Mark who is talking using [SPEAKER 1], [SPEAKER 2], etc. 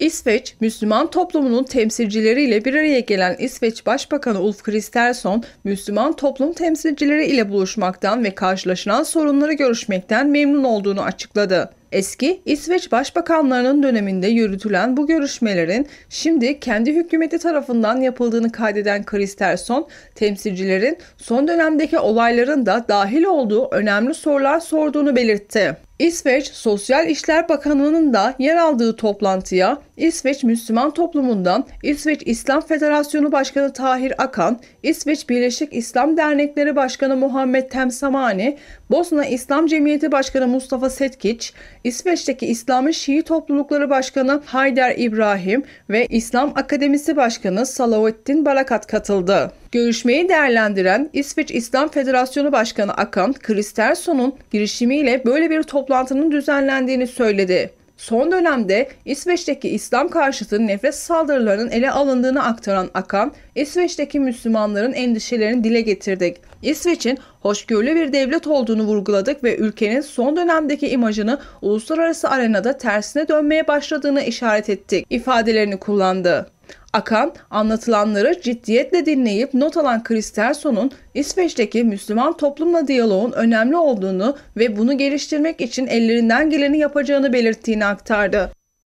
[SPEAKER 1] İsveç, Müslüman toplumunun temsilcileriyle bir araya gelen İsveç Başbakanı Ulf Kristersson, Müslüman toplum temsilcileri ile buluşmaktan ve karşılaşılan sorunları görüşmekten memnun olduğunu açıkladı. Eski İsveç başbakanlarının döneminde yürütülen bu görüşmelerin şimdi kendi hükümeti tarafından yapıldığını kaydeden Kristersson, temsilcilerin son dönemdeki olayların da dahil olduğu önemli sorular sorduğunu belirtti. İsveç Sosyal İşler Bakanlığı'nın da yer aldığı toplantıya İsveç Müslüman Toplumu'ndan İsveç İslam Federasyonu Başkanı Tahir Akan, İsveç Birleşik İslam Dernekleri Başkanı Muhammed Temsamani, Bosna İslam Cemiyeti Başkanı Mustafa Setkiç, İsveç'teki İslam'ın Şii Toplulukları Başkanı Haydar İbrahim ve İslam Akademisi Başkanı Salavettin Barakat katıldı. Görüşmeyi değerlendiren İsveç İslam Federasyonu Başkanı Akan Kristerson'un girişimiyle böyle bir toplantının düzenlendiğini söyledi. Son dönemde İsveç'teki İslam karşıtı nefret saldırılarının ele alındığını aktaran Akan, İsveç'teki Müslümanların endişelerini dile getirdik. İsveç'in hoşgörülü bir devlet olduğunu vurguladık ve ülkenin son dönemdeki imajını uluslararası arenada tersine dönmeye başladığını işaret ettik ifadelerini kullandı. Akan anlatılanları ciddiyetle dinleyip not alan Kristerson'un İsveç'teki Müslüman toplumla diyaloğun önemli olduğunu ve bunu geliştirmek için ellerinden geleni yapacağını belirttiğini aktardı.